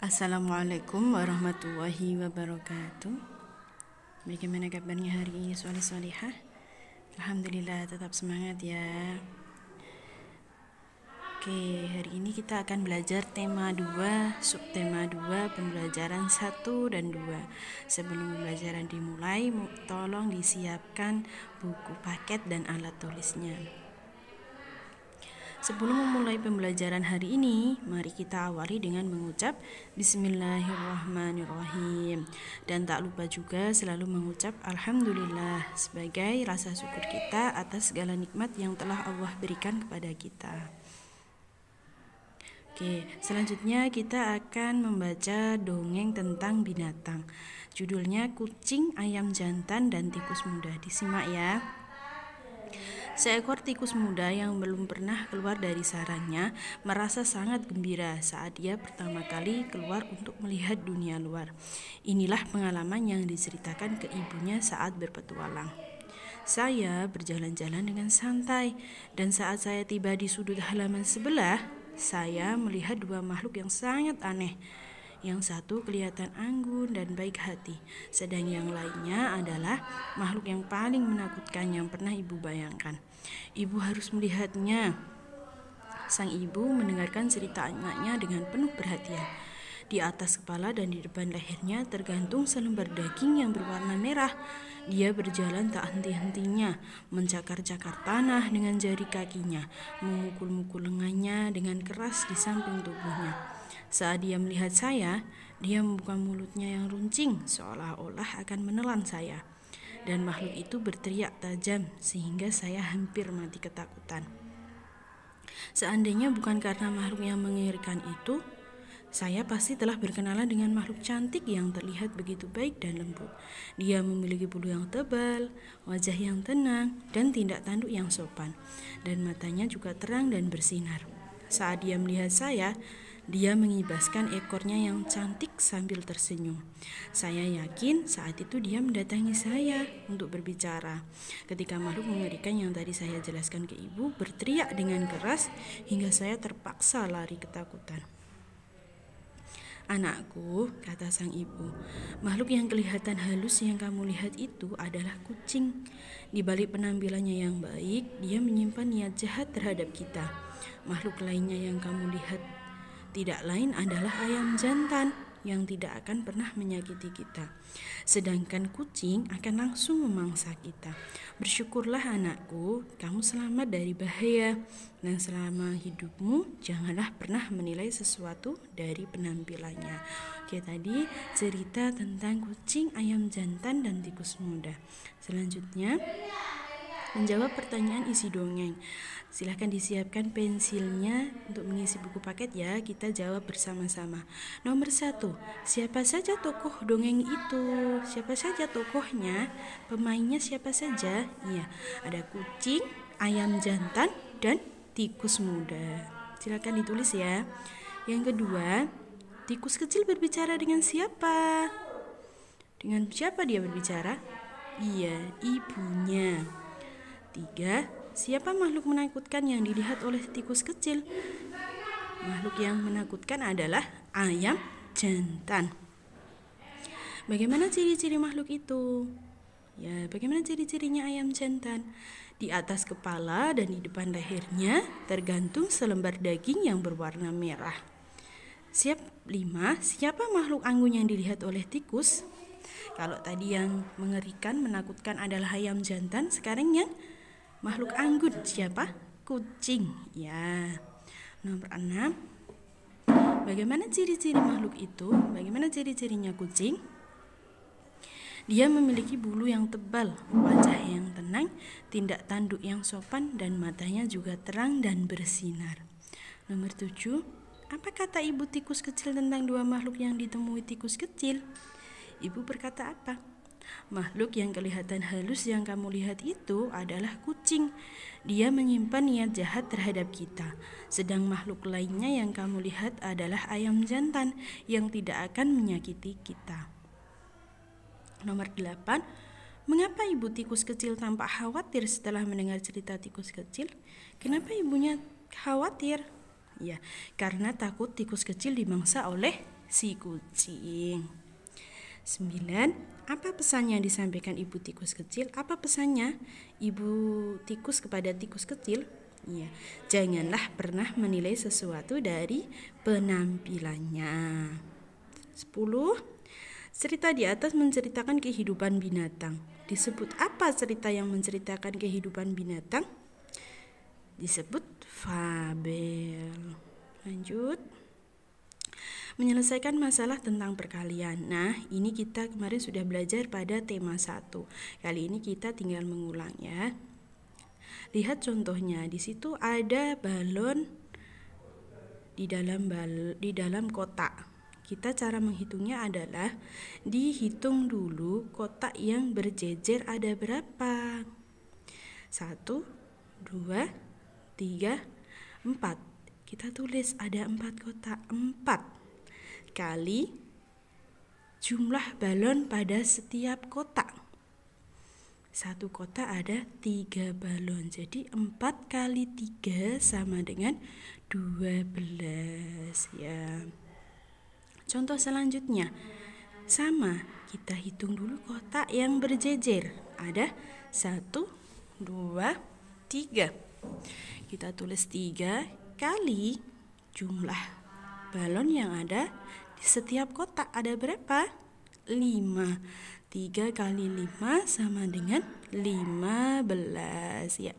Assalamualaikum warahmatullahi wabarakatuh Bagaimana kabarnya hari ini suali solehah Alhamdulillah tetap semangat ya Oke hari ini kita akan belajar tema 2 Subtema 2 pembelajaran 1 dan 2 Sebelum pembelajaran dimulai tolong disiapkan buku paket dan alat tulisnya Sebelum memulai pembelajaran hari ini, mari kita awali dengan mengucap Bismillahirrahmanirrahim. Dan tak lupa juga selalu mengucap Alhamdulillah sebagai rasa syukur kita atas segala nikmat yang telah Allah berikan kepada kita. Oke, selanjutnya kita akan membaca dongeng tentang binatang. Judulnya Kucing, Ayam Jantan, dan Tikus Muda. Disimak ya. Seekor tikus muda yang belum pernah keluar dari sarangnya merasa sangat gembira saat ia pertama kali keluar untuk melihat dunia luar. Inilah pengalaman yang diceritakan ke ibunya saat berpetualang. Saya berjalan-jalan dengan santai dan saat saya tiba di sudut halaman sebelah, saya melihat dua makhluk yang sangat aneh. Yang satu kelihatan anggun dan baik hati, sedang yang lainnya adalah makhluk yang paling menakutkan yang pernah ibu bayangkan. Ibu harus melihatnya. Sang ibu mendengarkan cerita anaknya dengan penuh perhatian. Di atas kepala dan di depan lehernya tergantung selembar daging yang berwarna merah. Dia berjalan tak henti-hentinya, mencakar-cakar tanah dengan jari kakinya, memukul-mukul lengannya dengan keras di samping tubuhnya. Saat dia melihat saya, dia membuka mulutnya yang runcing seolah-olah akan menelan saya. Dan makhluk itu berteriak tajam sehingga saya hampir mati ketakutan. Seandainya bukan karena makhluk yang mengirikan itu, saya pasti telah berkenalan dengan makhluk cantik yang terlihat begitu baik dan lembut. Dia memiliki bulu yang tebal, wajah yang tenang, dan tindak tanduk yang sopan, dan matanya juga terang dan bersinar. Saat dia melihat saya, dia mengibaskan ekornya yang cantik sambil tersenyum. Saya yakin saat itu dia mendatangi saya untuk berbicara. Ketika makhluk mengerikan yang tadi saya jelaskan ke ibu berteriak dengan keras hingga saya terpaksa lari ketakutan. Anakku, kata sang ibu, makhluk yang kelihatan halus yang kamu lihat itu adalah kucing. Di balik penampilannya yang baik, dia menyimpan niat jahat terhadap kita. Makhluk lainnya yang kamu lihat tidak lain adalah ayam jantan yang tidak akan pernah menyakiti kita. Sedangkan kucing akan langsung memangsa kita. Bersyukurlah anakku, kamu selamat dari bahaya dan selama hidupmu janganlah pernah menilai sesuatu dari penampilannya. Oke, tadi cerita tentang kucing, ayam jantan dan tikus muda. Selanjutnya menjawab pertanyaan isi dongeng. Silahkan disiapkan pensilnya untuk mengisi buku paket ya, kita jawab bersama-sama. Nomor satu, siapa saja tokoh dongeng itu? Siapa saja tokohnya? Pemainnya siapa saja? Iya, ada kucing, ayam jantan, dan tikus muda. Silahkan ditulis ya. Yang kedua, tikus kecil berbicara dengan siapa? Dengan siapa dia berbicara? Iya, ibunya. Tiga, siapa makhluk menakutkan yang dilihat oleh tikus kecil? Makhluk yang menakutkan adalah ayam jantan. Bagaimana ciri-ciri makhluk itu? Ya, bagaimana ciri-cirinya ayam jantan? Di atas kepala dan di depan lehernya tergantung selembar daging yang berwarna merah. Siap 5. Siapa makhluk anggun yang dilihat oleh tikus? Kalau tadi yang mengerikan, menakutkan adalah ayam jantan, sekarang yang Makhluk anggun siapa? Kucing. Ya. Nomor 6. Bagaimana ciri-ciri makhluk itu? Bagaimana ciri-cirinya kucing? Dia memiliki bulu yang tebal, wajah yang tenang, tindak tanduk yang sopan, dan matanya juga terang dan bersinar. Nomor 7. Apa kata ibu tikus kecil tentang dua makhluk yang ditemui tikus kecil? Ibu berkata apa? Makhluk yang kelihatan halus yang kamu lihat itu adalah kucing. Dia menyimpan niat jahat terhadap kita. Sedang makhluk lainnya yang kamu lihat adalah ayam jantan yang tidak akan menyakiti kita. Nomor 8. Mengapa ibu tikus kecil tampak khawatir setelah mendengar cerita tikus kecil? Kenapa ibunya khawatir? Ya, karena takut tikus kecil dimangsa oleh si kucing. 9. Apa pesan yang disampaikan ibu tikus kecil? Apa pesannya ibu tikus kepada tikus kecil? Ya, janganlah pernah menilai sesuatu dari penampilannya. 10. Cerita di atas menceritakan kehidupan binatang. Disebut apa cerita yang menceritakan kehidupan binatang? Disebut fabel. Lanjut menyelesaikan masalah tentang perkalian. Nah, ini kita kemarin sudah belajar pada tema 1. Kali ini kita tinggal mengulang ya. Lihat contohnya, di situ ada balon di dalam bal di dalam kotak. Kita cara menghitungnya adalah dihitung dulu kotak yang berjejer ada berapa. satu, dua, tiga, empat. kita tulis ada empat kotak empat kali jumlah balon pada setiap kotak. Satu kotak ada tiga balon, jadi empat kali tiga sama dengan dua belas. ya. Contoh selanjutnya, sama kita hitung dulu kotak yang berjejer. Ada satu, dua, tiga. Kita tulis tiga kali jumlah Balon yang ada di setiap kotak ada berapa? 5. 3 kali 5 sama dengan 15 ya.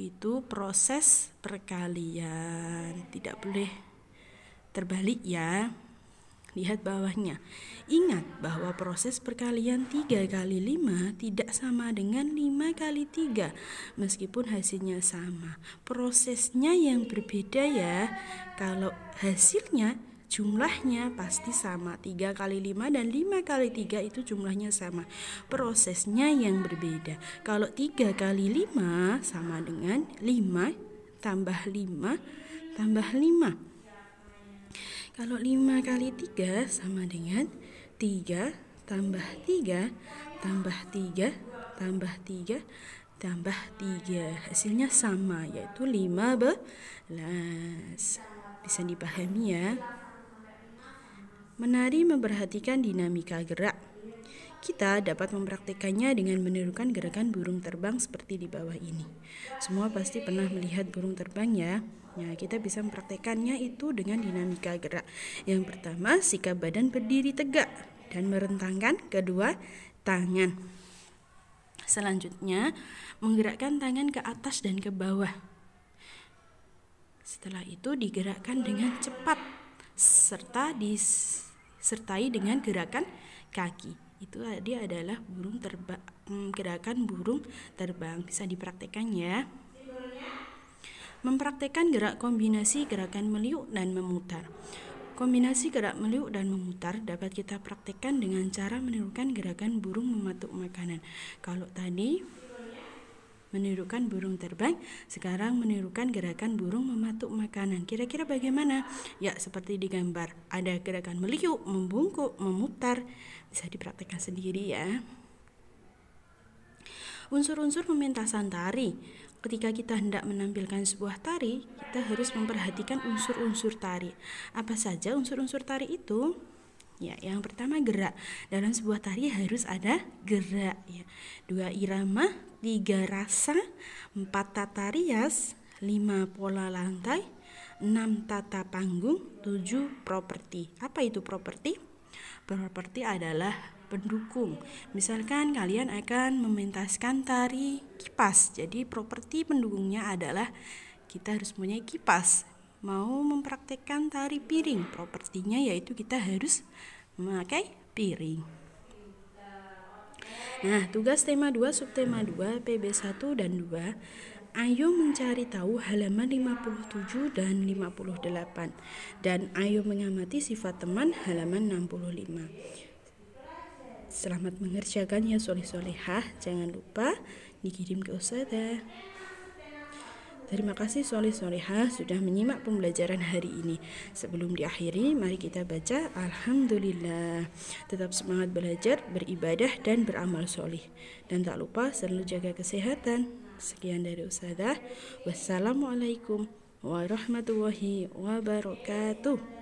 Itu proses perkalian. Tidak boleh terbalik ya. Lihat bawahnya. Ingat bahwa proses perkalian 3 kali 5 tidak sama dengan 5 kali 3 meskipun hasilnya sama. Prosesnya yang berbeda ya. Kalau hasilnya jumlahnya pasti sama 3 kali 5 dan 5 kali 3 itu jumlahnya sama prosesnya yang berbeda kalau 3 kali 5 sama dengan 5 tambah 5 tambah 5 kalau 5 kali 3 sama dengan 3 tambah 3 tambah 3 tambah 3 tambah 3. Hasilnya sama yaitu 15. Bisa dipahami ya? Menari memperhatikan dinamika gerak. Kita dapat mempraktikkannya dengan menirukan gerakan burung terbang seperti di bawah ini. Semua pasti pernah melihat burung terbang ya. Ya, kita bisa mempraktekannya itu dengan dinamika gerak. Yang pertama, sikap badan berdiri tegak dan merentangkan kedua tangan. Selanjutnya, menggerakkan tangan ke atas dan ke bawah. Setelah itu digerakkan dengan cepat serta disertai dengan gerakan kaki itu dia adalah burung terbang hmm, gerakan burung terbang bisa dipraktekkan ya Mempraktekkan gerak kombinasi gerakan meliuk dan memutar. Kombinasi gerak meliuk dan memutar dapat kita praktekkan dengan cara menirukan gerakan burung mematuk makanan. Kalau tadi menirukan burung terbang, sekarang menirukan gerakan burung mematuk makanan. Kira-kira bagaimana? Ya, seperti di gambar. Ada gerakan meliuk, membungkuk, memutar. Bisa dipraktekkan sendiri ya. Unsur-unsur pementasan tari ketika kita hendak menampilkan sebuah tari, kita harus memperhatikan unsur-unsur tari. Apa saja unsur-unsur tari itu? Ya, yang pertama gerak. Dalam sebuah tari harus ada gerak ya. Dua irama, tiga rasa, empat tata rias, lima pola lantai, enam tata panggung, tujuh properti. Apa itu properti? Properti adalah pendukung. Misalkan kalian akan mementaskan tari kipas. Jadi properti pendukungnya adalah kita harus punya kipas. Mau mempraktekkan tari piring, propertinya yaitu kita harus memakai piring. Nah, tugas tema 2, subtema 2, PB1 dan 2 Ayo mencari tahu halaman 57 dan 58 dan ayo mengamati sifat teman halaman 65. Selamat mengerjakan ya soleh-solehah. Jangan lupa dikirim ke Ustazah. Terima kasih soleh solehah sudah menyimak pembelajaran hari ini. Sebelum diakhiri, mari kita baca Alhamdulillah. Tetap semangat belajar, beribadah, dan beramal soleh. Dan tak lupa selalu jaga kesehatan. Sekian dari Ustazah. Wassalamualaikum warahmatullahi wabarakatuh.